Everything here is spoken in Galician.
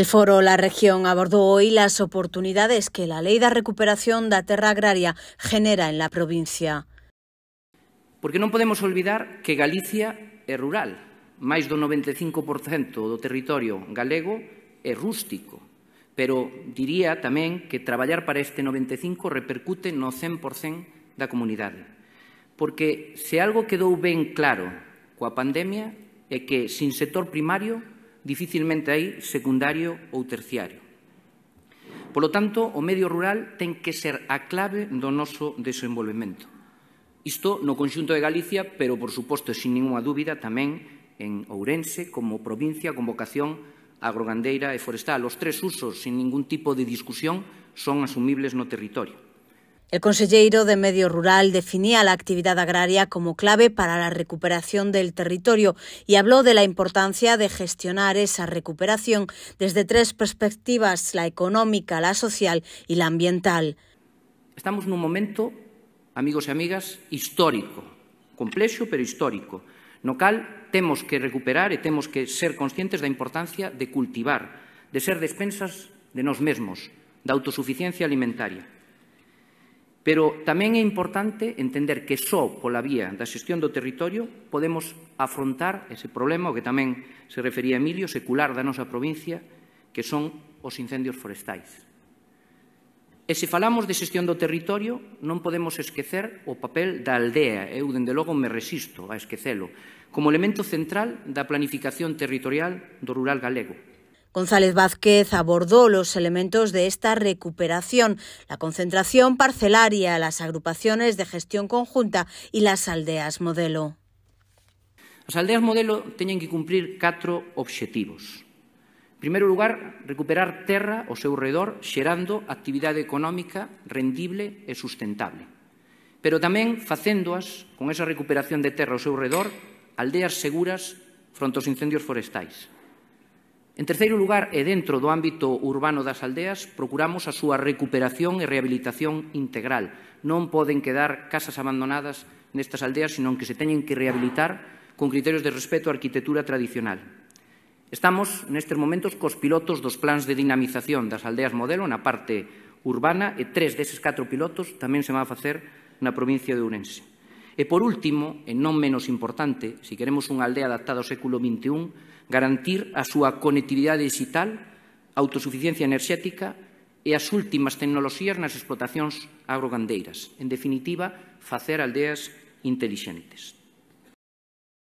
El foro La Región abordó hoy las oportunidades que la Lei da Recuperación da Terra Agraria genera en la provincia. Porque non podemos olvidar que Galicia é rural. Máis do 95% do territorio galego é rústico. Pero diría tamén que traballar para este 95 repercute no 100% da comunidade. Porque se algo quedou ben claro coa pandemia é que sin sector primario dificilmente hai secundario ou terciario. Polo tanto, o medio rural ten que ser a clave do noso desenvolvemento. Isto no conxunto de Galicia, pero, por suposto, sin ninguna dúbida, tamén en Ourense como provincia con vocación agrogandeira e forestal. Os tres usos, sin ningún tipo de discusión, son asumibles no territorio. El conselleiro de Medio Rural definía la actividad agraria como clave para la recuperación del territorio y habló de la importancia de gestionar esa recuperación desde tres perspectivas, la económica, la social y la ambiental. Estamos nun momento, amigos e amigas, histórico, complexo pero histórico, no cal temos que recuperar e temos que ser conscientes da importancia de cultivar, de ser despensas de nós mesmos, da autosuficiencia alimentaria. Pero tamén é importante entender que só pola vía da xestión do territorio podemos afrontar ese problema que tamén se refería Emilio, secular da nosa provincia, que son os incendios forestais. E se falamos de xestión do territorio, non podemos esquecer o papel da aldea. Eu, dende logo, me resisto a esquecelo como elemento central da planificación territorial do rural galego. González Vázquez abordó los elementos de esta recuperación, la concentración parcelaria, las agrupaciones de gestión conjunta y las aldeas modelo. As aldeas modelo teñen que cumplir catro obxectivos. En primeiro lugar, recuperar terra ao seu redor xerando actividade económica rendible e sustentable, pero tamén facéndoas con esa recuperación de terra ao seu redor aldeas seguras fronte aos incendios forestais En terceiro lugar, e dentro do ámbito urbano das aldeas, procuramos a súa recuperación e rehabilitación integral. Non poden quedar casas abandonadas nestas aldeas, senón que se teñen que rehabilitar con criterios de respeto á arquitectura tradicional. Estamos nestes momentos cos pilotos dos plans de dinamización das aldeas modelo na parte urbana e tres deses catro pilotos tamén se van a facer na provincia de Ourense. E, por último, e non menos importante, se queremos unha aldea adaptada ao século XXI, garantir a súa conectividade digital, autosuficiencia enerxética e as últimas tecnoloxías nas explotacións agrogandeiras. En definitiva, facer aldeas intelixentes.